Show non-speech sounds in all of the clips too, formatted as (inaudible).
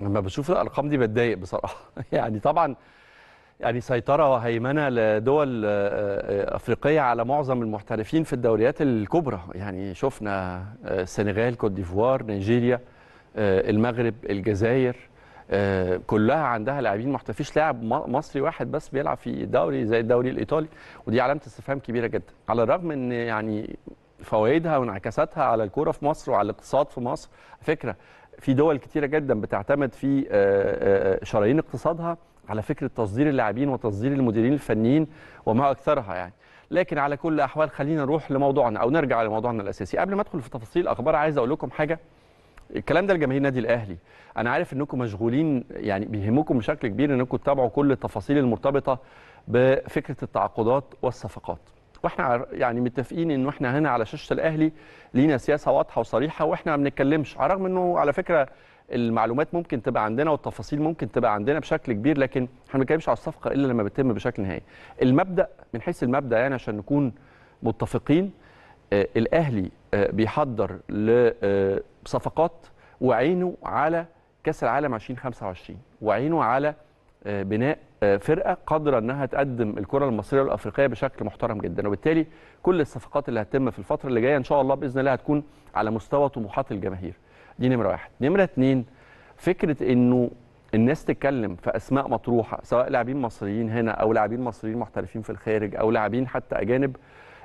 لما بشوف الارقام دي بتضايق بصراحه (laughs) يعني طبعا يعني سيطره وهيمنه لدول آه، آه، افريقيه على معظم المحترفين في الدوريات الكبرى يعني شفنا آه، السنغال كوت ديفوار نيجيريا المغرب الجزائر كلها عندها لاعبين محترفين لاعب مصري واحد بس بيلعب في دوري زي الدوري الايطالي ودي علامه استفهام كبيره جدا على الرغم ان يعني فوائدها وانعكاساتها على الكوره في مصر وعلى الاقتصاد في مصر فكره في دول كتيره جدا بتعتمد في آه، آه، آه، شرايين اقتصادها على فكره تصدير اللاعبين وتصدير المديرين الفنيين وما اكثرها يعني لكن على كل الاحوال خلينا نروح لموضوعنا او نرجع لموضوعنا الاساسي قبل ما ادخل في تفاصيل الاخبار عايز اقول لكم حاجه الكلام ده لجماهير النادي الاهلي انا عارف انكم مشغولين يعني بيهمكم بشكل كبير انكم تتابعوا كل التفاصيل المرتبطه بفكره التعاقدات والصفقات واحنا يعني متفقين ان احنا هنا على شاشه الاهلي لينا سياسه واضحه وصريحه واحنا ما بنتكلمش على الرغم انه على فكره المعلومات ممكن تبقى عندنا والتفاصيل ممكن تبقى عندنا بشكل كبير لكن احنا ما بنتكلمش على الصفقه الا لما بتتم بشكل نهائي. المبدا من حيث المبدا يعني عشان نكون متفقين آه الاهلي آه بيحضر لصفقات آه، وعينه على كاس العالم 2025 وعينه على آه بناء فرقه قادره انها تقدم الكره المصريه والافريقيه بشكل محترم جدا وبالتالي كل الصفقات اللي هتتم في الفتره اللي جايه ان شاء الله باذن الله هتكون على مستوى طموحات الجماهير دي نمره واحد نمره اتنين فكره انه الناس تتكلم في اسماء مطروحه سواء لاعبين مصريين هنا او لاعبين مصريين محترفين في الخارج او لاعبين حتى اجانب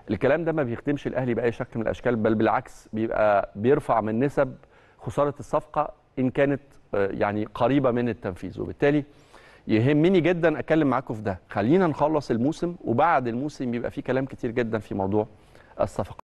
الكلام ده ما بيخدمش الاهلي باي شكل من الاشكال بل بالعكس بيبقى بيرفع من نسب خساره الصفقه ان كانت آه، يعني قريبه من التنفيذ وبالتالي يهمني جدا اتكلم معاكم في ده خلينا نخلص الموسم وبعد الموسم يبقى في كلام كتير جدا في موضوع الصفقات